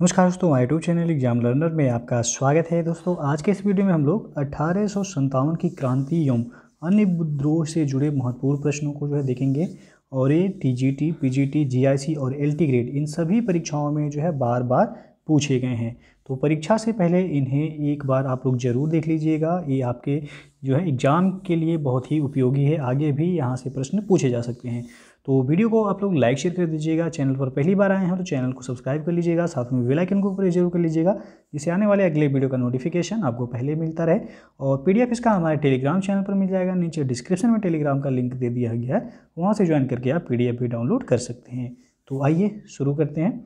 नमस्कार दोस्तों हमारे यूट्यूब चैनल एग्जाम लर्नर में आपका स्वागत है दोस्तों आज के इस वीडियो में हम लोग अठारह की क्रांति एवं अन्य विद्रोह से जुड़े महत्वपूर्ण प्रश्नों को जो है देखेंगे और ये T G T P G T G I C और एल टी ग्रेड इन सभी परीक्षाओं में जो है बार बार पूछे गए हैं तो परीक्षा से पहले इन्हें एक बार आप लोग ज़रूर देख लीजिएगा ये आपके जो है एग्ज़ाम के लिए बहुत ही उपयोगी है आगे भी यहाँ से प्रश्न पूछे जा सकते हैं तो वीडियो को आप लोग लाइक शेयर कर दीजिएगा चैनल पर पहली बार आए हैं तो चैनल को सब्सक्राइब कर लीजिएगा साथ में बेल आइकन को प्रेस जरूर कर लीजिएगा जिससे आने वाले अगले वीडियो का नोटिफिकेशन आपको पहले मिलता रहे और एफ इसका हमारे टेलीग्राम चैनल पर मिल जाएगा नीचे डिस्क्रिप्शन में टेलीग्राम का लिंक दे दिया गया है वहाँ से ज्वाइन करके आप एफ भी डाउनलोड कर सकते हैं तो आइए शुरू करते हैं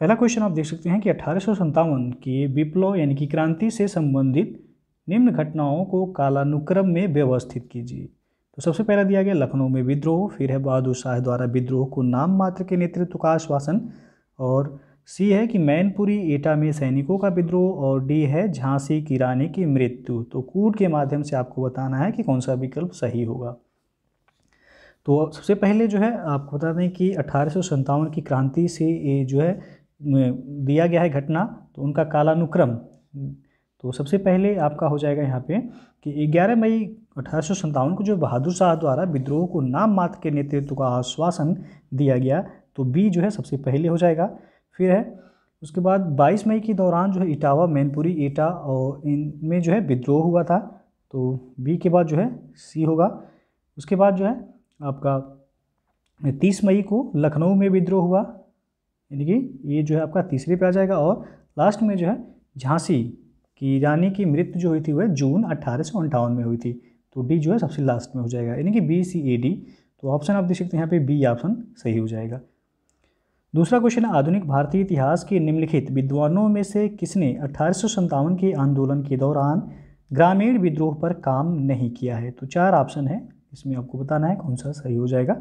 पहला क्वेश्चन आप देख सकते हैं कि अठारह के विप्लव यानी कि क्रांति से संबंधित निम्न घटनाओं को कालानुक्रम में व्यवस्थित कीजिए तो सबसे पहला दिया गया लखनऊ में विद्रोह फिर है बहादुर शाह द्वारा विद्रोह को नाम मात्र के नेतृत्व का आश्वासन और सी है कि मैनपुरी एटा में सैनिकों का विद्रोह और डी है झांसी की रानी की मृत्यु तो कूट के माध्यम से आपको बताना है कि कौन सा विकल्प सही होगा तो सबसे पहले जो है आपको बता दें कि अठारह की क्रांति से ये जो है दिया गया है घटना तो उनका कालानुक्रम तो सबसे पहले आपका हो जाएगा यहाँ पे कि 11 मई अठारह को जो बहादुर शाह द्वारा विद्रोह को नाम मात्र के नेतृत्व का आश्वासन दिया गया तो बी जो है सबसे पहले हो जाएगा फिर है उसके बाद 22 मई के दौरान जो है इटावा मैनपुरी एटा और इनमें जो है विद्रोह हुआ था तो बी के बाद जो है सी होगा उसके बाद जो है आपका 30 मई को लखनऊ में विद्रोह हुआ यानी कि ये जो है आपका तीसरे पे आ जाएगा और लास्ट में जो है झांसी की रानी की मृत्यु जो हुई थी वह जून अट्ठारह में हुई थी तो डी जो है सबसे लास्ट में हो जाएगा यानी कि बी सी ए डी तो ऑप्शन आप देख सकते हैं यहाँ पे बी ऑप्शन सही हो जाएगा दूसरा क्वेश्चन है आधुनिक भारतीय इतिहास के निम्नलिखित विद्वानों में से किसने अठारह के आंदोलन के दौरान ग्रामीण विद्रोह पर काम नहीं किया है तो चार ऑप्शन है इसमें आपको बताना है कौन सा सही हो जाएगा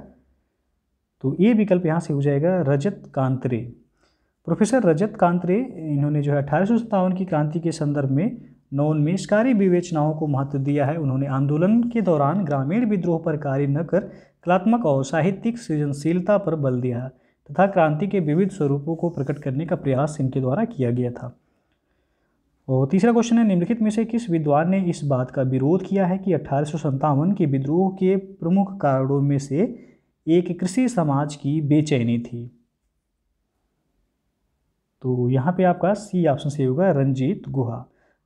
तो ये विकल्प यहाँ से हो जाएगा रजत कांतरे प्रोफेसर रजत कांतरे इन्होंने जो है अठारह की क्रांति के संदर्भ में नवोन्मेषकारी विवेचनाओं को महत्व दिया है उन्होंने आंदोलन के दौरान ग्रामीण विद्रोह पर कार्य न कर कलात्मक और साहित्यिक सृजनशीलता पर बल दिया तथा क्रांति के विविध स्वरूपों को प्रकट करने का प्रयास इनके द्वारा किया गया था और तीसरा क्वेश्चन है निम्नलिखित में से किस विद्वान ने इस बात का विरोध किया है कि अठारह के विद्रोह के प्रमुख कारणों में से एक कृषि समाज की बेचैनी थी तो यहाँ पे आपका सी ऑप्शन सही होगा रंजीत गुहा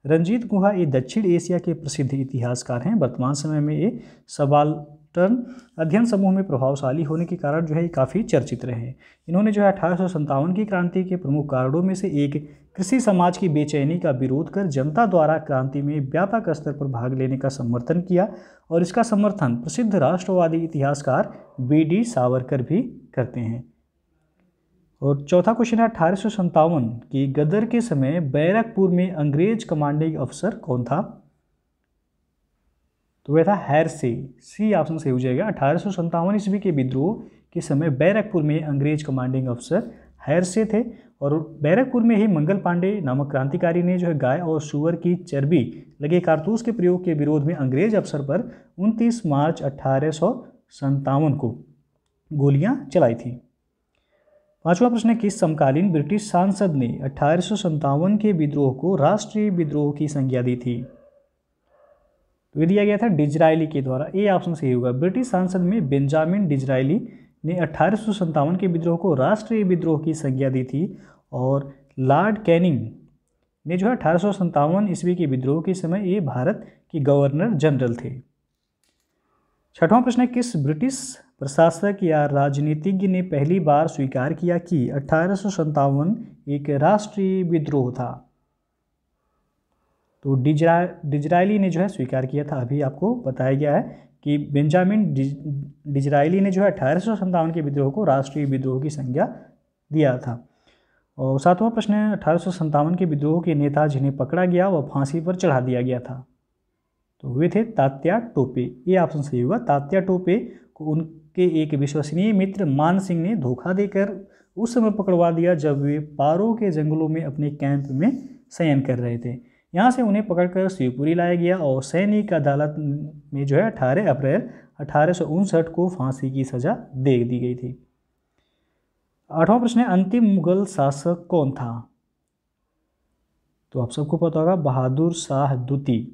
रंजीत गुहा ये दक्षिण एशिया के प्रसिद्ध इतिहासकार हैं वर्तमान समय में ये सवाल टर्न अध्ययन समूह में प्रभावशाली होने के कारण जो है ये काफ़ी चर्चित रहे इन्होंने जो है अठारह की क्रांति के प्रमुख कारणों में से एक कृषि समाज की बेचैनी का विरोध कर जनता द्वारा क्रांति में व्यापक स्तर पर भाग लेने का समर्थन किया और इसका समर्थन प्रसिद्ध राष्ट्रवादी इतिहासकार बी डी सावरकर भी करते हैं और चौथा क्वेश्चन है अठारह की गदर के समय बैरकपुर में अंग्रेज कमांडिंग अफसर कौन था तो वह था से सी ऑप्शन सही हो जाएगा अठारह ईस्वी के विद्रोह के समय बैरकपुर में अंग्रेज कमांडिंग अफसर से थे और बैरकपुर में ही मंगल पांडे नामक क्रांतिकारी ने जो है गाय और सुअर की चर्बी लगे कारतूस के प्रयोग के विरोध में अंग्रेज अफसर पर 29 मार्च अठारह को गोलियां चलाई थी पांचवा प्रश्न है किस समकालीन ब्रिटिश सांसद ने अठारह के विद्रोह को राष्ट्रीय विद्रोह की संज्ञा दी थी तो दिया गया था डिजराइली के द्वारा ए ऑप्शन सही होगा ब्रिटिश सांसद में बेंजामिन डिजराइली ने अठारह के विद्रोह को राष्ट्रीय विद्रोह की संज्ञा दी थी और लॉर्ड कैनिंग ने जो है अठारह ईस्वी के विद्रोह के समय ये भारत के गवर्नर जनरल थे छठवां प्रश्न है किस ब्रिटिश प्रशासक या राजनीतिज्ञ ने पहली बार स्वीकार किया कि अठारह एक राष्ट्रीय विद्रोह था तो डिजरा डिजराइली ने जो है स्वीकार किया था अभी आपको बताया गया है कि बेंजामिन डिजराइली ने जो है अठारह के विद्रोह को राष्ट्रीय विद्रोह की संज्ञा दिया था और सातवां प्रश्न है अठारह के विद्रोह के नेता जिन्हें पकड़ा गया वह फांसी पर चढ़ा दिया गया था तो हुए थे तात्या टोपे ये ऑप्शन सही होगा तात्या टोपे को उनके एक विश्वसनीय मित्र मान सिंह ने धोखा देकर उस समय पकड़वा दिया जब वे पारो के जंगलों में अपने कैंप में शयन कर रहे थे यहाँ से उन्हें पकड़कर शिवपुरी लाया गया और सैनिक अदालत में जो है अठारह अप्रैल अठारह को फांसी की सज़ा दे दी गई थी आठवां प्रश्न है अंतिम मुगल शासक कौन था तो आप सबको पता होगा बहादुर शाह द्वितीय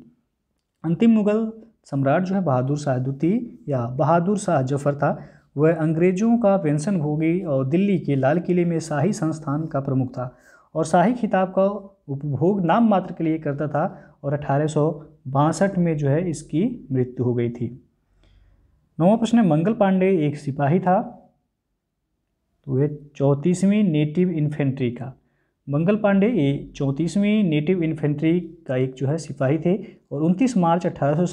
अंतिम मुग़ल सम्राट जो है बहादुर शाह द्वितीय या बहादुर शाह जफर था वह अंग्रेज़ों का पेंशन भोगी और दिल्ली के लाल किले में शाही संस्थान का प्रमुख था और शाही खिताब का उपभोग नाम मात्र के लिए करता था और अठारह में जो है इसकी मृत्यु हो गई थी नौवा प्रश्न है मंगल पांडे एक सिपाही था तो वह चौंतीसवीं नेटिव इन्फेंट्री का मंगल पांडे ये चौंतीसवीं नेटिव इन्फेंट्री का एक जो है सिपाही थे और 29 मार्च अठारह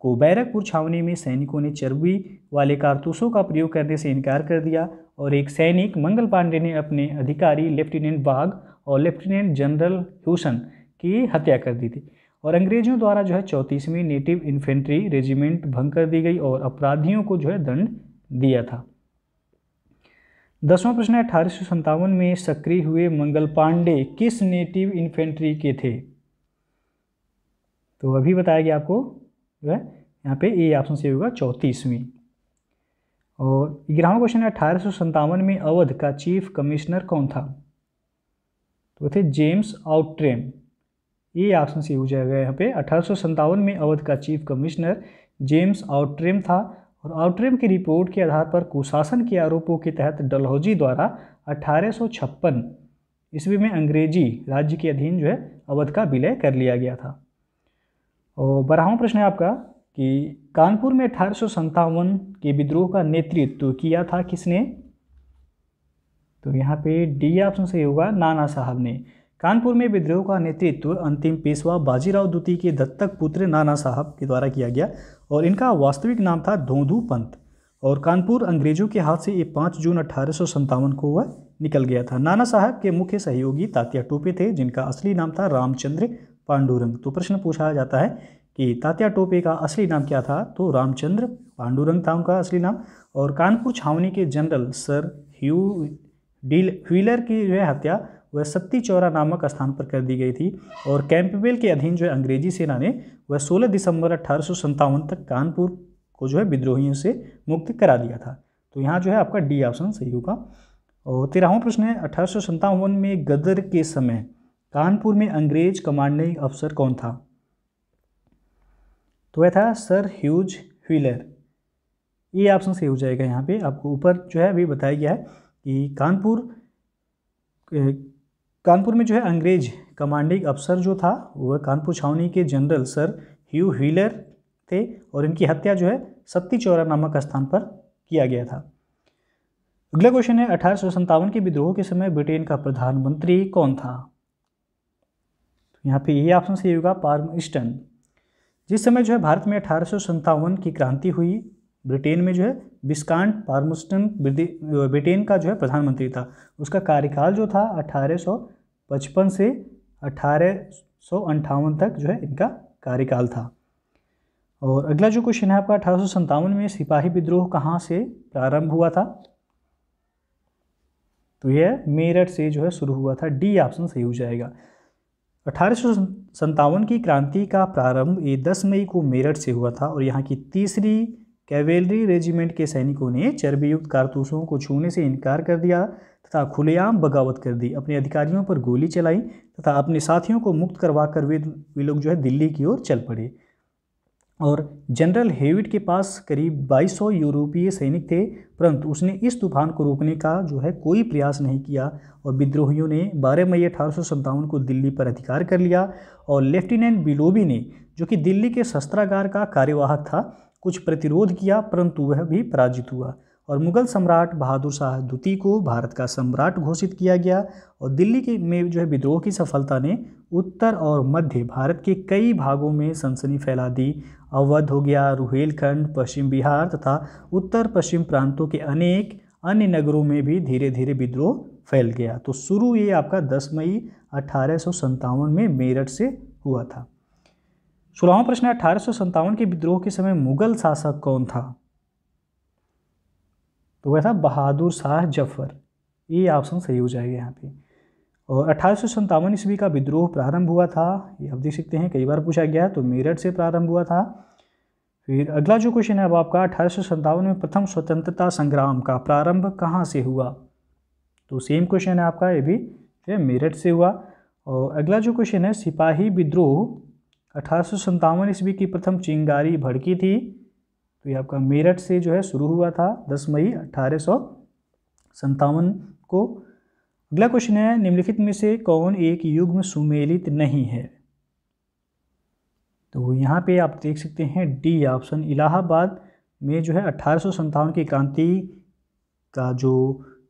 को बैरकपुर छावनी में सैनिकों ने चर्बी वाले कारतूसों का प्रयोग करने से इनकार कर दिया और एक सैनिक मंगल पांडे ने अपने अधिकारी लेफ्टिनेंट बाघ और लेफ्टिनेंट जनरल ह्यूसन की हत्या कर दी थी और अंग्रेजों द्वारा जो है चौंतीसवीं नेटिव इन्फेंट्री रेजिमेंट भंग कर दी गई और अपराधियों को जो है दंड दिया था दसवां प्रश्न है अठारह में सक्रिय हुए मंगल पांडे किस नेटिव इन्फेंट्री के थे तो अभी बताया गया आपको जो है यहाँ पे ए ऑप्शन सही होगा चौंतीसवीं और ग्यारहवा क्वेश्चन है अठारह में अवध का चीफ कमिश्नर कौन था तो थे जेम्स आउट्रेम ये ऑप्शन से हो जाएगा यहाँ पे अठारह में अवध का चीफ कमिश्नर जेम्स आउट्रेम था और आउटरिम की रिपोर्ट के आधार पर कुशासन के आरोपों के तहत डलहौजी द्वारा अठारह ईस्वी में अंग्रेजी राज्य के अधीन जो है अवध का विलय कर लिया गया था और बारहवा प्रश्न है आपका कि कानपुर में अठारह के विद्रोह का नेतृत्व किया था किसने तो यहाँ पे डी ऑप्शन सही होगा नाना साहब ने कानपुर में विद्रोह का नेतृत्व अंतिम पेशवा बाजीराव द्वितीय के दत्तक पुत्र नाना साहब के द्वारा किया गया और इनका वास्तविक नाम था धोंधू पंत और कानपुर अंग्रेजों के हाथ से ये पाँच जून अठारह को वह निकल गया था नाना साहब के मुख्य सहयोगी तात्या टोपे थे जिनका असली नाम था रामचंद्र पांडुरंग तो प्रश्न पूछा जाता है कि तात्या टोपे का असली नाम क्या था तो रामचंद्र पांडुरंग था उनका असली नाम और कानपुर छावनी के जनरल सर ह्यू डील व्हीलर की जो है हत्या वह सत्ती चौरा नामक स्थान पर कर दी गई थी और कैंपबेल के अधीन जो है अंग्रेजी सेना ने वह 16 दिसंबर अठारह तक कानपुर को जो है विद्रोहियों से मुक्त करा दिया था तो यहाँ जो है आपका डी ऑप्शन सही होगा और तेरहवा प्रश्न है अठारह में गदर के समय कानपुर में अंग्रेज कमांडिंग अफसर कौन था तो वह था सर ह्यूज व्हीलर ये ऑप्शन सही हो जाएगा यहाँ पे आपको ऊपर जो है अभी बताया गया है कि कानपुर कानपुर में जो है अंग्रेज कमांडिंग अफसर जो था वह कानपुर छावनी के जनरल सर ह्यू व्हीलर थे और इनकी हत्या जो है सत्ती चौरा नामक स्थान पर किया गया था अगला क्वेश्चन है अठारह के विद्रोह के समय ब्रिटेन का प्रधानमंत्री कौन था तो यहाँ पे यही ऑप्शन सही होगा पार्म जिस समय जो है भारत में अठारह की क्रांति हुई ब्रिटेन में जो है बिस्कांट पार्मुस्टन ब्रिटेन का जो है प्रधानमंत्री था उसका कार्यकाल जो था अठारह पचपन से अठारह अंठावन तक जो है इनका कार्यकाल था और अगला जो क्वेश्चन है आपका अठारह में सिपाही विद्रोह कहाँ से प्रारंभ हुआ था तो यह मेरठ से जो है शुरू हुआ था डी ऑप्शन सही हो जाएगा अठारह की क्रांति का प्रारंभ ये 10 मई को मेरठ से हुआ था और यहाँ की तीसरी कैवेलरी रेजिमेंट के सैनिकों ने चर्बीयुक्त कारतूसों को छूने से इनकार कर दिया तथा खुलेआम बगावत कर दी अपने अधिकारियों पर गोली चलाई तथा अपने साथियों को मुक्त करवा कर वे वे लोग जो है दिल्ली की ओर चल पड़े और जनरल हेविट के पास करीब 2200 यूरोपीय सैनिक थे परंतु उसने इस तूफान को रोकने का जो है कोई प्रयास नहीं किया और विद्रोहियों ने 12 मई अठारह को दिल्ली पर अधिकार कर लिया और लेफ्टिनेंट बिलोबी ने जो कि दिल्ली के शस्त्रागार का कार्यवाहक था कुछ प्रतिरोध किया परंतु वह भी पराजित हुआ और मुग़ल सम्राट बहादुर शाह द्वितीय को भारत का सम्राट घोषित किया गया और दिल्ली के में जो है विद्रोह की सफलता ने उत्तर और मध्य भारत के कई भागों में सनसनी फैला दी अवध हो गया रुहेलखंड पश्चिम बिहार तथा उत्तर पश्चिम प्रांतों के अनेक अन्य नगरों में भी धीरे धीरे विद्रोह फैल गया तो शुरू ये आपका 10 मई अठारह में मेरठ से हुआ था सोलहवा प्रश्न है अठारह के विद्रोह के समय मुगल शासक कौन था तो वह था बहादुर शाह जफर ये ऑप्शन सही हो जाएगा यहाँ पे और अठारह ईस्वी का विद्रोह प्रारंभ हुआ था ये आप देख सकते हैं कई बार पूछा गया तो मेरठ से प्रारंभ हुआ था फिर अगला जो क्वेश्चन है अब आपका अठारह में प्रथम स्वतंत्रता संग्राम का प्रारंभ कहाँ से हुआ तो सेम क्वेश्चन है आपका ये भी मेरठ से हुआ और अगला जो क्वेश्चन है सिपाही विद्रोह अठारह ईस्वी की प्रथम चिंगारी भड़की थी तो ये आपका मेरठ से जो है शुरू हुआ था 10 मई अठारह को अगला क्वेश्चन है निम्नलिखित में से कौन एक युग में सुमेलित नहीं है तो यहाँ पे आप देख सकते हैं डी ऑप्शन इलाहाबाद में जो है अठारह की क्रांति का जो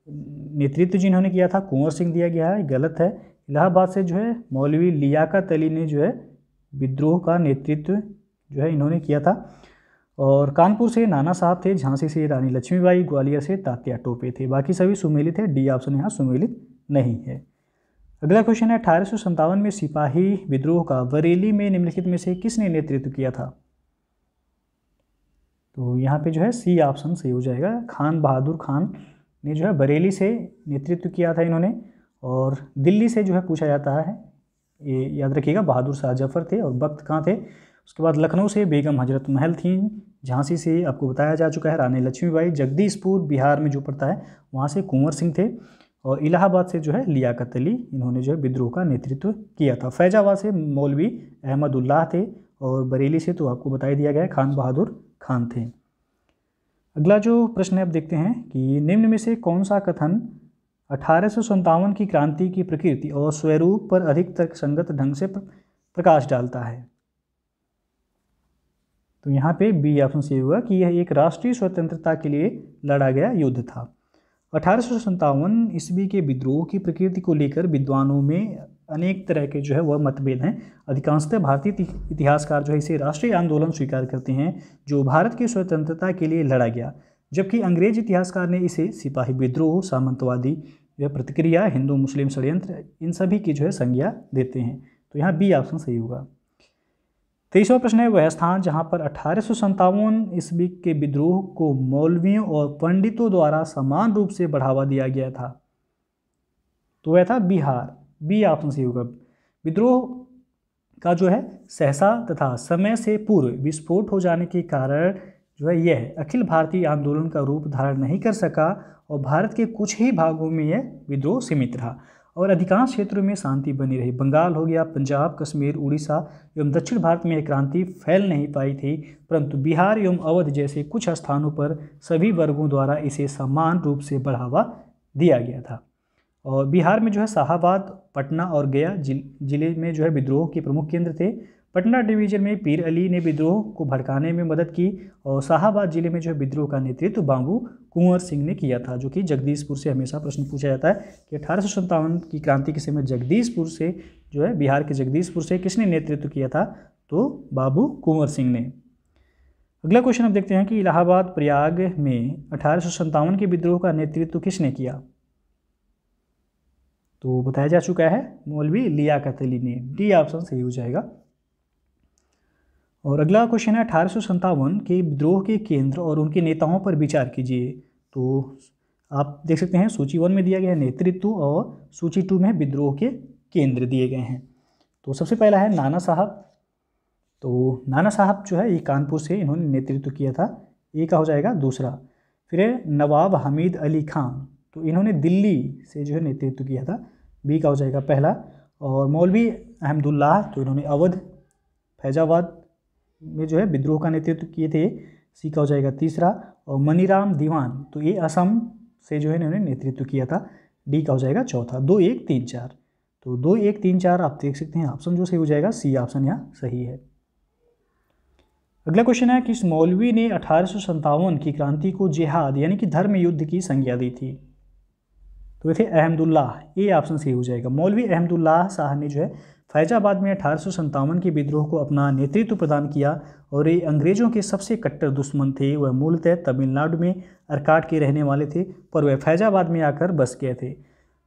नेतृत्व जिन्होंने किया था कुंवर सिंह दिया गया है गलत है इलाहाबाद से जो है मौलवी लियाकत अली ने जो है विद्रोह का नेतृत्व जो है इन्होंने किया था और कानपुर से नाना साहब थे झांसी से रानी लक्ष्मीबाई ग्वालियर से तात्या टोपे थे बाकी सभी सुमेलित है डी ऑप्शन यहाँ सुमेलित नहीं है अगला क्वेश्चन है अठारह में सिपाही विद्रोह का बरेली में निम्नलिखित में से किसने नेतृत्व किया था तो यहाँ पे जो है सी ऑप्शन सही हो जाएगा खान बहादुर खान ने जो है बरेली से नेतृत्व किया था इन्होंने और दिल्ली से जो है पूछा जाता है ये याद रखिएगा बहादुर शाह जफर थे और वक्त कहाँ थे उसके बाद लखनऊ से बेगम हजरत महल थी झांसी से आपको बताया जा चुका है रानी लक्ष्मीबाई जगदीशपुर बिहार में जो पड़ता है वहाँ से कुंवर सिंह थे और इलाहाबाद से जो है लियाकत अली इन्होंने जो है विद्रोह का नेतृत्व किया था फैजाबाद से मौलवी अहमदुल्लाह थे और बरेली से तो आपको बता दिया गया है खान बहादुर खान थे अगला जो प्रश्न है आप देखते हैं कि निम्न में से कौन सा कथन अठारह की क्रांति की प्रकृति और स्वरूप पर अधिक तर्कसंगत ढंग से प्रकाश डालता है तो यहाँ पे बी ऑप्शन सही होगा कि यह एक राष्ट्रीय स्वतंत्रता के लिए लड़ा गया युद्ध था अठारह ईस्वी के विद्रोह की प्रकृति को लेकर विद्वानों में अनेक तरह के जो है वह मतभेद हैं अधिकांशतः भारतीय इतिहासकार जो है इसे राष्ट्रीय आंदोलन स्वीकार करते हैं जो भारत की स्वतंत्रता के लिए लड़ा गया जबकि अंग्रेज इतिहासकार ने इसे सिपाही विद्रोह सामंतवादी या प्रतिक्रिया हिंदू मुस्लिम षड्यंत्र इन सभी की जो है संज्ञा देते हैं तो यहाँ बी ऑप्शन सही होगा तेईसवा प्रश्न है वह स्थान जहाँ पर अठारह सौ ईस्वी के विद्रोह को मौलवियों और पंडितों द्वारा समान रूप से बढ़ावा दिया गया था तो वह था बिहार बी ऑप्शन सी होगा विद्रोह का जो है सहसा तथा समय से पूर्व विस्फोट हो जाने के कारण जो है यह अखिल भारतीय आंदोलन का रूप धारण नहीं कर सका और भारत के कुछ ही भागों में यह विद्रोह सीमित रहा और अधिकांश क्षेत्रों में शांति बनी रही बंगाल हो गया पंजाब कश्मीर उड़ीसा एवं दक्षिण भारत में क्रांति फैल नहीं पाई थी परंतु बिहार एवं अवध जैसे कुछ स्थानों पर सभी वर्गों द्वारा इसे समान रूप से बढ़ावा दिया गया था और बिहार में जो है शाहबाद पटना और गया जिले में जो है विद्रोह के प्रमुख केंद्र थे पटना डिवीजन में पीर अली ने विद्रोह को भड़काने में मदद की और शाहबाद जिले में जो है विद्रोह का नेतृत्व बाबू कुंवर सिंह ने किया था जो कि जगदीशपुर से हमेशा प्रश्न पूछा जाता है कि अठारह की क्रांति के समय जगदीशपुर से जो है बिहार के जगदीशपुर से किसने नेतृत्व किया था तो बाबू कुंवर सिंह ने अगला क्वेश्चन अब देखते हैं कि इलाहाबाद प्रयाग में अठारह के विद्रोह का नेतृत्व किसने किया तो बताया जा चुका है मौलवी लिया कतली ने डी ऑप्शन सही हो जाएगा और अगला क्वेश्चन है अठारह के विद्रोह के केंद्र और उनके नेताओं पर विचार कीजिए तो आप देख सकते हैं सूची वन में दिया गया है नेतृत्व और सूची टू में विद्रोह के केंद्र दिए गए हैं तो सबसे पहला है नाना साहब तो नाना साहब जो है ये कानपुर से इन्होंने नेतृत्व किया था ये का हो जाएगा दूसरा फिर है नवाब हमीद अली खान तो इन्होंने दिल्ली से जो है नेतृत्व किया था बी का हो जाएगा पहला और मौलवी अहमदुल्लाह तो इन्होंने अवध फैजाबाद में जो है विद्रोह का नेतृत्व किए थे सी का हो जाएगा तीसरा और मनीराम दीवान तो ये असम से जो है इन्होंने नेतृत्व किया था डी का हो जाएगा चौथा दो एक तीन चार तो दो एक तीन चार आप देख सकते हैं ऑप्शन जो सही हो जाएगा सी ऑप्शन यहाँ सही है अगला क्वेश्चन है किस मौलवी ने अठारह की क्रांति को जिहाद यानी कि धर्म युद्ध की संज्ञा दी थी तो ये थे अहमदुल्लाह ये ऑप्शन सही हो जाएगा मौलवी अहमदुल्लाह शाह ने जो है फैजाबाद में अठारह के विद्रोह को अपना नेतृत्व प्रदान किया और ये अंग्रेज़ों के सबसे कट्टर दुश्मन थे वह मूलतः तमिलनाडु में अरकाट के रहने वाले थे पर वह फैजाबाद में आकर बस गए थे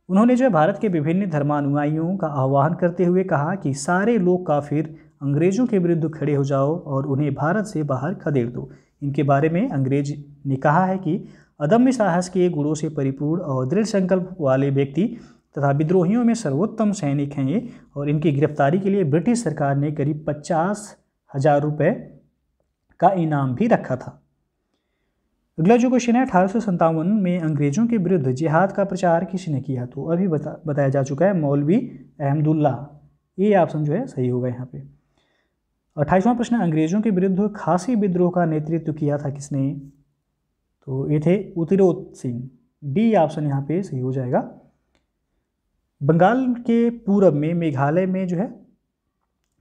उन्होंने जो है भारत के विभिन्न धर्मानुयायियों का आह्वान करते हुए कहा कि सारे लोग काफिर अंग्रेज़ों के विरुद्ध खड़े हो जाओ और उन्हें भारत से बाहर खदेड़ दो इनके बारे में अंग्रेज ने कहा है कि अदम्य साहस के गुणों से परिपूर्ण और दृढ़ संकल्प वाले व्यक्ति तथा विद्रोहियों में सर्वोत्तम सैनिक हैं ये और इनकी गिरफ्तारी के लिए ब्रिटिश सरकार ने करीब पचास हजार रुपये का इनाम भी रखा था अगला जो क्वेश्चन है अठारह में अंग्रेज़ों के विरुद्ध जिहाद का प्रचार किसी ने किया तो अभी बता बताया जा चुका है मौलवी अहमदुल्ला ये ऑप्शन जो है सही होगा यहाँ पे अट्ठाईसवां प्रश्न अंग्रेज़ों के विरुद्ध खासी विद्रोह का नेतृत्व किया था किसने तो ये थे उतिरोत सिंह डी ऑप्शन यहाँ पे सही हो जाएगा बंगाल के पूरब में मेघालय में जो है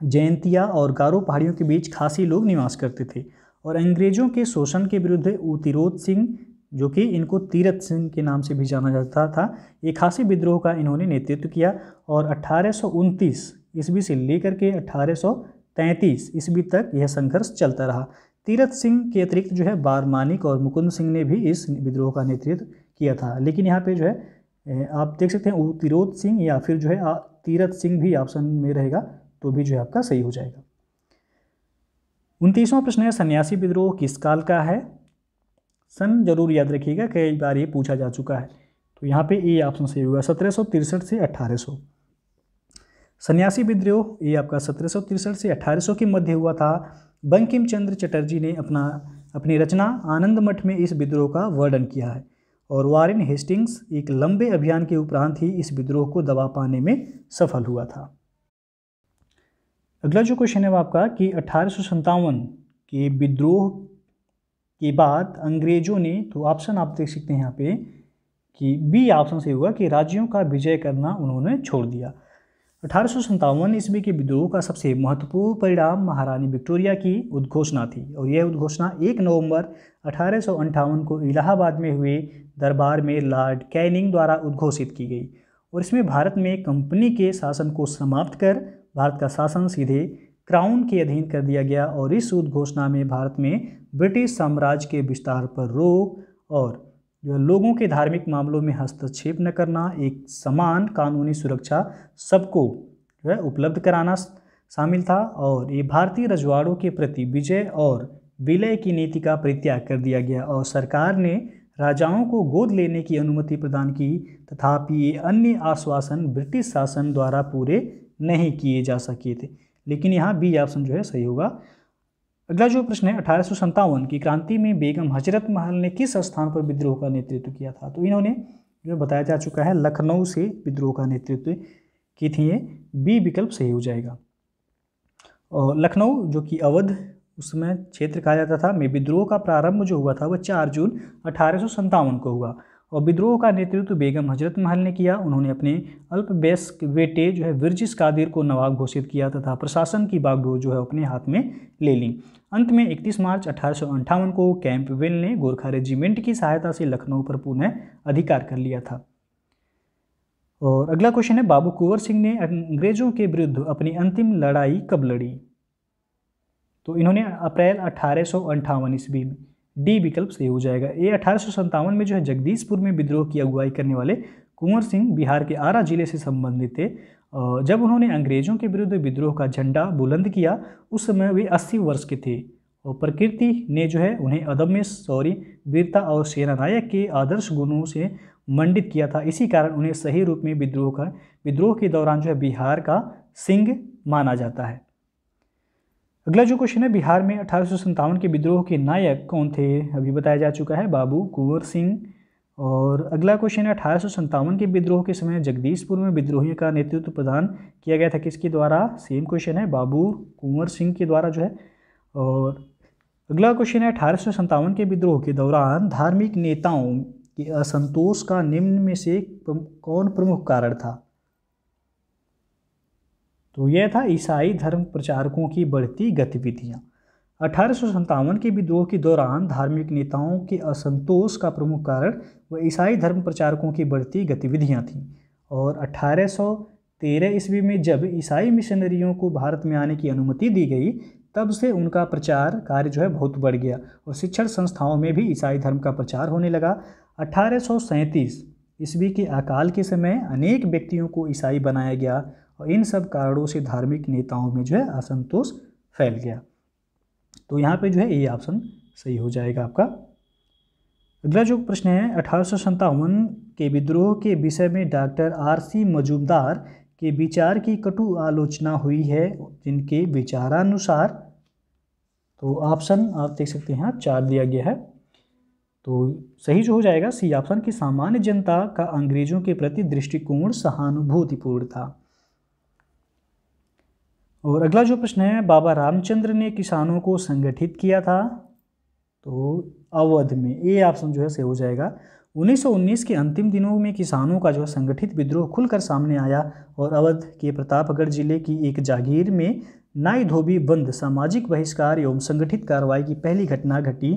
जयंतिया और गारो पहाड़ियों के बीच खासी लोग निवास करते थे और अंग्रेजों के शोषण के विरुद्ध उतिरोध सिंह जो कि इनको तीरथ सिंह के नाम से भी जाना जाता था ये खासी विद्रोह का इन्होंने नेतृत्व किया और अट्ठारह ईस्वी से लेकर के तैंतीस ईस्वी तक यह संघर्ष चलता रहा तीरथ सिंह के अतिरिक्त जो है बारमानिक और मुकुंद सिंह ने भी इस विद्रोह का नेतृत्व किया था लेकिन यहाँ पे जो है आप देख सकते हैं तिरोध सिंह या फिर जो है तीरथ सिंह भी ऑप्शन में रहेगा तो भी जो है आपका सही हो जाएगा उनतीसवां प्रश्न है सन्यासी विद्रोह किस काल का है सन जरूर याद रखिएगा कई बार ये पूछा जा चुका है तो यहाँ पे ए ऑप्शन सही होगा सत्रह से अठारह सन्यासी विद्रोह ये आपका सत्रह से अठारह के मध्य हुआ था बंकिम चंद्र चटर्जी ने अपना अपनी रचना आनंद मठ में इस विद्रोह का वर्णन किया है और वारिन हेस्टिंग्स एक लंबे अभियान के उपरांत ही इस विद्रोह को दबा पाने में सफल हुआ था अगला जो क्वेश्चन है आपका कि अठारह के विद्रोह के बाद अंग्रेजों ने तो ऑप्शन आप देख सकते हैं यहाँ पे कि बी ऑप्शन से हुआ कि राज्यों का विजय करना उन्होंने छोड़ दिया अठारह ईस्वी के विद्रोह का सबसे महत्वपूर्ण परिणाम महारानी विक्टोरिया की उद्घोषणा थी और यह उद्घोषणा 1 नवंबर अठारह को इलाहाबाद में हुए दरबार में लॉर्ड कैनिंग द्वारा उद्घोषित की गई और इसमें भारत में कंपनी के शासन को समाप्त कर भारत का शासन सीधे क्राउन के अधीन कर दिया गया और इस उद्घोषणा में भारत में ब्रिटिश साम्राज्य के विस्तार पर रोक और जो है लोगों के धार्मिक मामलों में हस्तक्षेप न करना एक समान कानूनी सुरक्षा सबको जो है उपलब्ध कराना शामिल था और ये भारतीय रजवाड़ों के प्रति विजय और विलय की नीति का परित्याग कर दिया गया और सरकार ने राजाओं को गोद लेने की अनुमति प्रदान की तथापि ये अन्य आश्वासन ब्रिटिश शासन द्वारा पूरे नहीं किए जा सके थे लेकिन यहाँ बी ऑप्शन जो है सही होगा अगला जो प्रश्न है अठारह की क्रांति में बेगम हजरत महल ने किस स्थान पर विद्रोह का नेतृत्व किया था तो इन्होंने जो बताया जा चुका है लखनऊ से विद्रोह का नेतृत्व की थी ये बी विकल्प सही हो जाएगा और लखनऊ जो कि अवध उसमें क्षेत्र कहा जाता था में विद्रोह का प्रारंभ जो हुआ था वह चार जून अठारह को हुआ और विद्रोह का नेतृत्व बेगम हजरत महल ने किया उन्होंने अपने अल्प वयस्क बेटे जो है विरजिस कादिर को नवाब घोषित किया तथा प्रशासन की बागडोर जो है अपने हाथ में ले ली अंत में 31 मार्च अठारह को कैंपवेल ने गोरखा रेजिमेंट की सहायता से लखनऊ पर पुनः अधिकार कर लिया था और अगला क्वेश्चन है बाबू कुंवर सिंह ने अंग्रेजों के विरुद्ध अपनी अंतिम लड़ाई कब लड़ी तो इन्होंने अप्रैल अठारह सौ ईस्वी में डी विकल्प सही हो जाएगा ए अठारह में जो है जगदीशपुर में विद्रोह की अगुवाई करने वाले कुंवर सिंह बिहार के आरा जिले से संबंधित थे जब उन्होंने अंग्रेजों के विरुद्ध विद्रोह का झंडा बुलंद किया उस समय वे 80 वर्ष के थे और प्रकृति ने जो है उन्हें अदम्य सौरी वीरता और सेनानायक के आदर्श गुणों से मंडित किया था इसी कारण उन्हें सही रूप में विद्रोह का विद्रोह के दौरान जो है बिहार का सिंह माना जाता है अगला जो क्वेश्चन है बिहार में अठारह के विद्रोह के नायक कौन थे अभी बताया जा चुका है बाबू कुंवर सिंह और अगला क्वेश्चन है अठारह के विद्रोह के समय जगदीशपुर में विद्रोहियों का नेतृत्व प्रदान किया गया था किसके द्वारा सेम क्वेश्चन है बाबू कुंवर सिंह के द्वारा जो है और अगला क्वेश्चन है अठारह के विद्रोह के दौरान धार्मिक नेताओं के असंतोष का निम्न में से कौन प्रमुख कारण था तो यह था ईसाई धर्म प्रचारकों की बढ़ती गतिविधियाँ अठारह के विद्रोह के दौरान धार्मिक नेताओं के असंतोष का प्रमुख कारण व ईसाई धर्म प्रचारकों की बढ़ती गतिविधियां थीं और अठारह ईस्वी में जब ईसाई मिशनरियों को भारत में आने की अनुमति दी गई तब से उनका प्रचार कार्य जो है बहुत बढ़ गया और शिक्षण संस्थाओं में भी ईसाई धर्म का प्रचार होने लगा अठारह ईस्वी के अकाल के समय अनेक व्यक्तियों को ईसाई बनाया गया और इन सब कारणों से धार्मिक नेताओं में जो है असंतोष फैल गया तो यहाँ पे जो है ये ऑप्शन सही हो जाएगा आपका अगला जो प्रश्न है अठारह के विद्रोह के विषय में डॉक्टर आर सी मजूमदार के विचार की कटु आलोचना हुई है जिनके विचारानुसार तो ऑप्शन आप देख सकते हैं चार दिया गया है तो सही जो हो जाएगा सी ऑप्शन की सामान्य जनता का अंग्रेजों के प्रति दृष्टिकोण सहानुभूतिपूर्ण था और अगला जो प्रश्न है बाबा रामचंद्र ने किसानों को संगठित किया था तो अवध में ये ऑप्शन जो है से हो जाएगा 1919 के अंतिम दिनों में किसानों का जो है संगठित विद्रोह खुलकर सामने आया और अवध के प्रतापगढ़ जिले की एक जागीर में नाई धोबी बंद सामाजिक बहिष्कार एवं संगठित कार्रवाई की पहली घटना घटी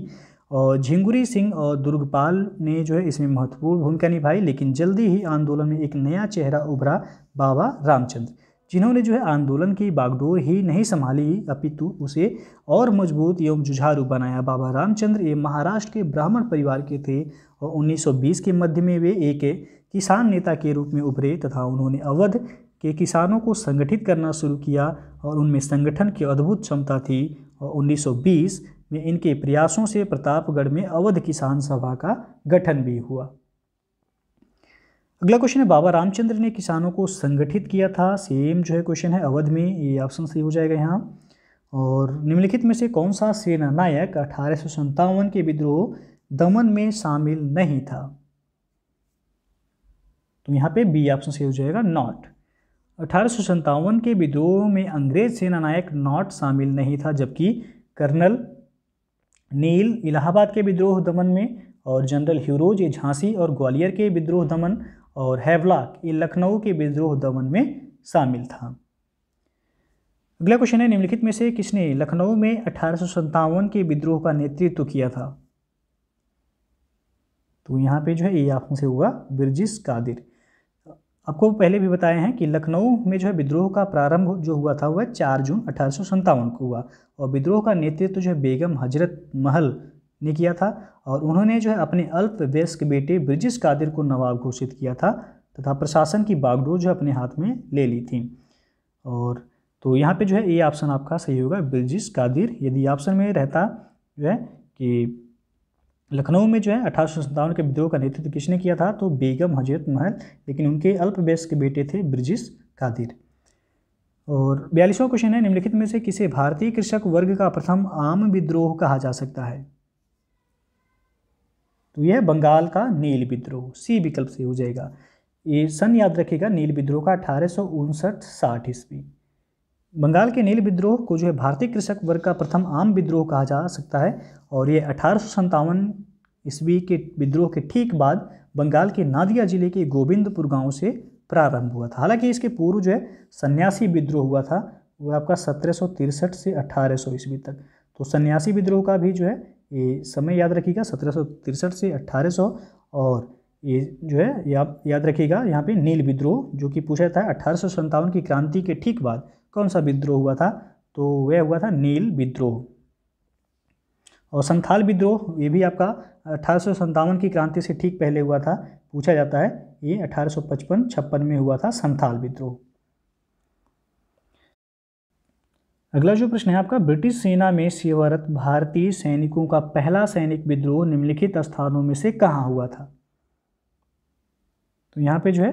और झिंगुरी सिंह और दुर्गपाल ने जो है इसमें महत्वपूर्ण भूमिका निभाई लेकिन जल्दी ही आंदोलन में एक नया चेहरा उभरा बाबा रामचंद्र जिन्होंने जो है आंदोलन की बागडोर ही नहीं संभाली अपितु उसे और मजबूत एवं जुझारू बनाया बाबा रामचंद्र ये महाराष्ट्र के ब्राह्मण परिवार के थे और 1920 के मध्य में वे एक किसान नेता के रूप में उभरे तथा उन्होंने अवध के किसानों को संगठित करना शुरू किया और उनमें संगठन की अद्भुत क्षमता थी और उन्नीस में इनके प्रयासों से प्रतापगढ़ में अवध किसान सभा का गठन भी हुआ अगला क्वेश्चन है बाबा रामचंद्र ने किसानों को संगठित किया था सेम जो है क्वेश्चन है अवध में ये ऑप्शन सही हो जाएगा यहाँ और निम्नलिखित में से कौन सा सेनानायक अठारह के विद्रोह दमन में शामिल नहीं था तो यहाँ पे बी ऑप्शन सही हो जाएगा नॉट अठारह के विद्रोह में अंग्रेज सेनानायक नॉट शामिल नहीं था जबकि कर्नल नील इलाहाबाद के विद्रोह दमन में और जनरल ह्यूरोज ये झांसी और ग्वालियर के विद्रोह दमन और हैवलाक ये लखनऊ के विद्रोह दमन में शामिल था अगला क्वेश्चन है निम्नलिखित में से किसने लखनऊ में अठारह के विद्रोह का नेतृत्व किया था तो यहाँ पे जो है ये आपको से हुआ बिरजिस कादिर आपको पहले भी बताए हैं कि लखनऊ में जो है विद्रोह का प्रारंभ जो हुआ था वह चार जून अठारह को हुआ और विद्रोह का नेतृत्व जो है बेगम हजरत महल ने किया था और उन्होंने जो है अपने अल्प वयस्क बेटे ब्रिजिश कादिर को नवाब घोषित किया था तथा प्रशासन की बागडोर जो अपने हाथ में ले ली थी और तो यहाँ पे जो है ये ऑप्शन आपका सही होगा ब्रिजिश कादिर यदि ऑप्शन में रहता जो है कि लखनऊ में जो है अठारह के विद्रोह का नेतृत्व किसने किया था तो बेगम हजरत महल लेकिन उनके वयस्क के बेटे थे ब्रिजिश कादिर और बयालीसवां क्वेश्चन है निम्नलिखित में से किसे भारतीय कृषक वर्ग का प्रथम आम विद्रोह कहा जा सकता है तो यह बंगाल का नील विद्रोह सी विकल्प से हो जाएगा ये सन याद रखिएगा नील विद्रोह का अठारह सौ उनसठ साठ ईस्वी बंगाल के नील विद्रोह को जो है भारतीय कृषक वर्ग का प्रथम आम विद्रोह कहा जा सकता है और ये अठारह ईस्वी के विद्रोह के ठीक बाद बंगाल के नादिया जिले के गोविंदपुर गांव से प्रारंभ हुआ था हालांकि इसके पूर्व जो है सन्यासी विद्रोह हुआ था वह आपका सत्रह से अठारह ईस्वी तक तो सन्यासी विद्रोह का भी जो है ये समय याद रखिएगा सत्रह से अट्ठारह और ये जो है या, याद रखिएगा यहाँ पे नील विद्रोह जो कि पूछा था अठारह की क्रांति के ठीक बाद कौन सा विद्रोह हुआ था तो वह हुआ था नील विद्रोह और संथाल विद्रोह ये भी आपका अठारह की क्रांति से ठीक पहले हुआ था पूछा जाता है ये अठारह सौ में हुआ था संथाल विद्रोह अगला जो प्रश्न है आपका ब्रिटिश सेना में सेवारत भारतीय सैनिकों का पहला सैनिक विद्रोह निम्नलिखित स्थानों में से कहाँ हुआ था तो यहाँ पे जो है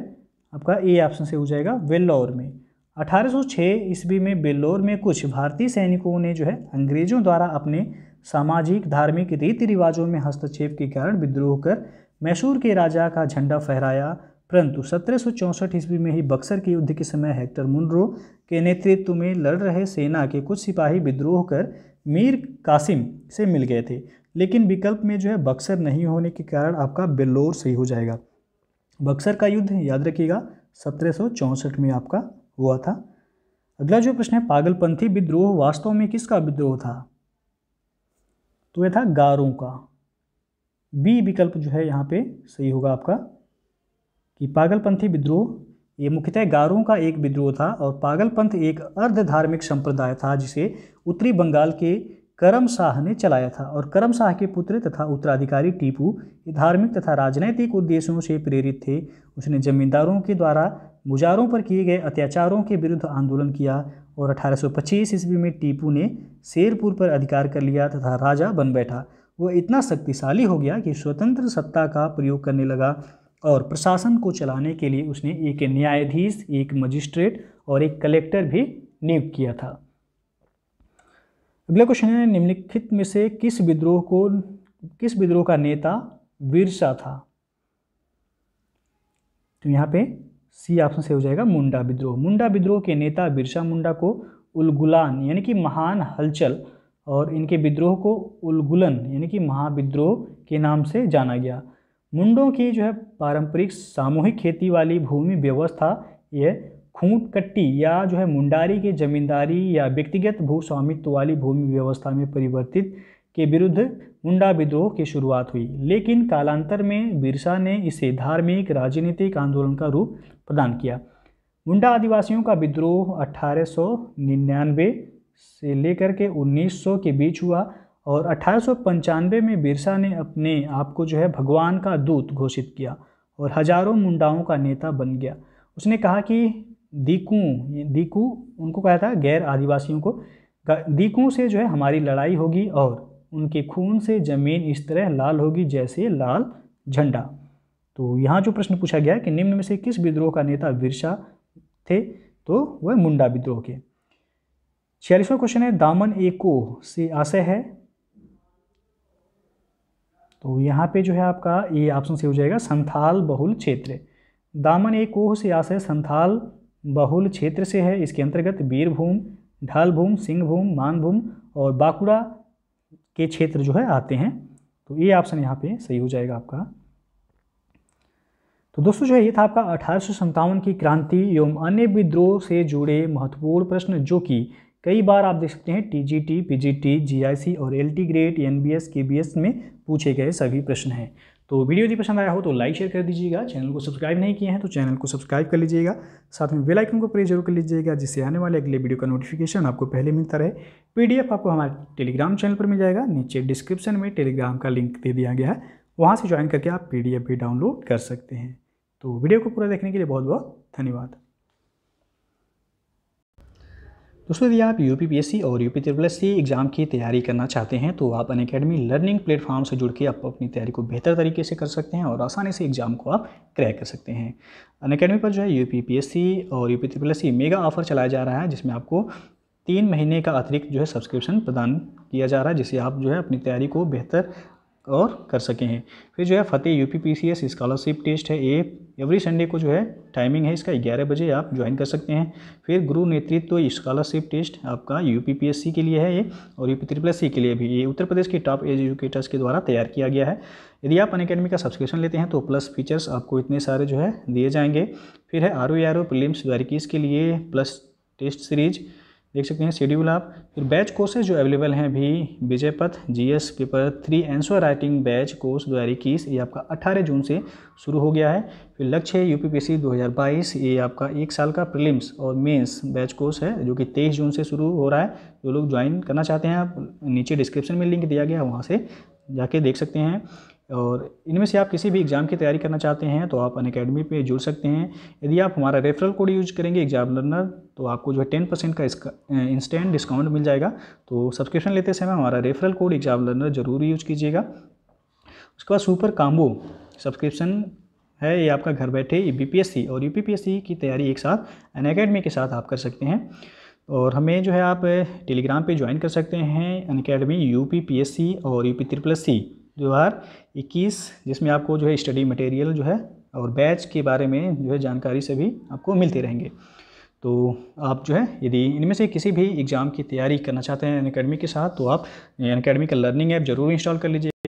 आपका ए ऑप्शन से हो जाएगा वेल्लोर में 1806 ईस्वी में बेल्लोर में कुछ भारतीय सैनिकों ने जो है अंग्रेजों द्वारा अपने सामाजिक धार्मिक रीति रिवाजों में हस्तक्षेप के कारण विद्रोह कर मैसूर के राजा का झंडा फहराया परंतु सत्रह ईस्वी में ही बक्सर के युद्ध के समय हेक्टर मुंड्रो के नेतृत्व में लड़ रहे सेना के कुछ सिपाही विद्रोह कर मीर कासिम से मिल गए थे लेकिन विकल्प में जो है बक्सर नहीं होने के कारण आपका बेल्लोर सही हो जाएगा बक्सर का युद्ध याद रखिएगा सत्रह में आपका हुआ था अगला जो प्रश्न है पागलपंथी विद्रोह वास्तव में किसका विद्रोह था तो यह था गारों का बी विकल्प जो है यहाँ पे सही होगा आपका कि पागलपंथी विद्रोह ये मुख्यतः गारों का एक विद्रोह था और पागलपंथ एक अर्ध धार्मिक संप्रदाय था जिसे उत्तरी बंगाल के करम शाह ने चलाया था और करम शाह के पुत्र तथा उत्तराधिकारी टीपू धार्मिक तथा राजनैतिक उद्देश्यों से प्रेरित थे उसने जमींदारों के द्वारा मुजारों पर किए गए अत्याचारों के विरुद्ध आंदोलन किया और 1825 ईस्वी में टीपू ने शेरपुर पर अधिकार कर लिया तथा राजा बन बैठा वह इतना शक्तिशाली हो गया कि स्वतंत्र सत्ता का प्रयोग करने लगा और प्रशासन को चलाने के लिए उसने एक न्यायाधीश एक मजिस्ट्रेट और एक कलेक्टर भी नियुक्त किया था अगला क्वेश्चन है निम्नलिखित में से किस विद्रोह को किस विद्रोह का नेता बिरसा था तो यहाँ पे सी ऑप्शन से हो जाएगा मुंडा विद्रोह मुंडा विद्रोह के नेता बिरसा मुंडा को उलगुलान यानी कि महान हलचल और इनके विद्रोह को उलगुलन यानी कि महाविद्रोह के नाम से जाना गया मुंडों की जो है पारंपरिक सामूहिक खेती वाली भूमि व्यवस्था यह खूंट कट्टी या जो है मुंडारी के जमींदारी या व्यक्तिगत भूस्वामित्व वाली भूमि व्यवस्था में परिवर्तित के विरुद्ध मुंडा विद्रोह की शुरुआत हुई लेकिन कालांतर में बिरसा ने इसे धार्मिक राजनीतिक आंदोलन का रूप प्रदान किया मुंडा आदिवासियों का विद्रोह 1899 से लेकर के 1900 के बीच हुआ और अठारह में बिरसा ने अपने आप को जो है भगवान का दूत घोषित किया और हजारों मुंडाओं का नेता बन गया उसने कहा कि दीकू दीकू उनको कहा था गैर आदिवासियों को दीकू से जो है हमारी लड़ाई होगी और उनके खून से ज़मीन इस तरह लाल होगी जैसे लाल झंडा तो यहाँ जो प्रश्न पूछा गया कि निम्न में से किस विद्रोह का नेता बिरसा थे तो वह मुंडा विद्रोह के छियालीसवा क्वेश्चन है दामन एको से आशय है तो यहाँ पे जो है आपका ये ऑप्शन सही हो जाएगा संथाल बहुल क्षेत्र दामन एक कोह से आशय संथाल बहुल क्षेत्र से है इसके अंतर्गत बीरभूम ढालभूम सिंहभूम मानभूम और बाकुड़ा के क्षेत्र जो है आते हैं तो ये ऑप्शन यहाँ पे सही हो जाएगा आपका तो दोस्तों जो है ये था आपका अठारह की क्रांति एवं अन्य विद्रोह से जुड़े महत्वपूर्ण प्रश्न जो कि कई बार आप देख सकते हैं टीजीटी, पीजीटी, जीआईसी और एलटी ग्रेड एनबीएस, केबीएस में पूछे गए सभी प्रश्न हैं तो वीडियो यदि पसंद आया हो तो लाइक शेयर कर दीजिएगा चैनल को सब्सक्राइब नहीं किया है तो चैनल को सब्सक्राइब कर लीजिएगा साथ में बेल आइकन को प्रेस जरूर कर लीजिएगा जिससे आने वाले अगले वीडियो का नोटिफिकेशन आपको पहले मिलता रहे पीडीएफ आपको हमारे टेलीग्राम चैनल पर मिल जाएगा नीचे डिस्क्रिप्शन में टेलीग्राम का लिंक दे दिया गया है वहाँ से ज्वाइन करके आप पी भी डाउनलोड कर सकते हैं तो वीडियो को पूरा देखने के लिए बहुत बहुत धन्यवाद दोस्तों यदि आप यू पी और यू पी एग्ज़ाम की तैयारी करना चाहते हैं तो आप अन अकेडमी लर्निंग प्लेटफॉर्म से जुड़ के आप अपनी तैयारी को बेहतर तरीके से कर सकते हैं और आसानी से एग्ज़ाम को आप क्रैक कर सकते हैं अन अकेडमी पर जो है यू पी और यू पी मेगा ऑफ़र चलाया जा रहा है जिसमें आपको तीन महीने का अतिरिक्त जो है सब्सक्रिप्शन प्रदान किया जा रहा है जिससे आप जो है अपनी तैयारी को बेहतर और कर सके हैं फिर जो है Fateh U P P C S scholarship test है ये एवरी संडे को जो है टाइमिंग है इसका ग्यारह बजे आप ज्वाइन कर सकते हैं फिर गुरु नेतृत्व स्कॉलरशिप टेस्ट आपका U P P S C के लिए है ये और यू पी ट्रिपल सी के लिए भी ये उत्तर प्रदेश के टॉप एज एजुकेटर्स के द्वारा तैयार किया गया है यदि आप अन अकेडमी का सब्सक्रिप्शन लेते हैं तो प्लस फीचर्स आपको इतने सारे जो है दिए जाएंगे फिर है आर ओ आर ओ के लिए प्लस टेस्ट सीरीज़ देख सकते हैं शेड्यूल आप फिर बैच कोर्सेज जो अवेलेबल हैं भी Vijay Path G S paper three answer writing batch course दो हज़ार इक्कीस ये आपका अट्ठारह जून से शुरू हो गया है फिर लक्ष्य है यू पी पी सी दो हज़ार बाईस ये आपका एक साल का प्रिलिम्स और मेंस बैच कोर्स है जो कि तेईस जून से शुरू हो रहा है जो लोग ज्वाइन करना चाहते हैं आप नीचे डिस्क्रिप्शन में लिंक दिया गया वहाँ से जाके देख सकते हैं और इनमें से आप किसी भी एग्ज़ाम की तैयारी करना चाहते हैं तो आप अन अकेडमी पर जुड़ सकते हैं यदि आप हमारा रेफरल कोड यूज करेंगे एग्जाम लर्नर तो आपको जो है टेन परसेंट का इंस्टेंट डिस्काउंट मिल जाएगा तो सब्सक्रिप्शन लेते समय हमारा रेफरल कोड एग्जाम लर्नर ज़रूर यूज कीजिएगा उसके बाद सुपर काम्बो सब्सक्रिप्शन है ये आपका घर बैठे बी और यू की तैयारी एक साथ अन अकेडमी के साथ आप कर सकते हैं और हमें जो है आप टेलीग्राम पे ज्वाइन कर सकते हैं अन अकेडमी यू और यू पी सी दो हज़ार इक्कीस जिसमें आपको जो है स्टडी मटेरियल जो है और बैच के बारे में जो है जानकारी से भी आपको मिलते रहेंगे तो आप जो है यदि इनमें से किसी भी एग्ज़ाम की तैयारी करना चाहते हैं अनकेडमी के साथ तो आप अनकेडमी का लर्निंग ऐप जरूर इंस्टॉल कर लीजिए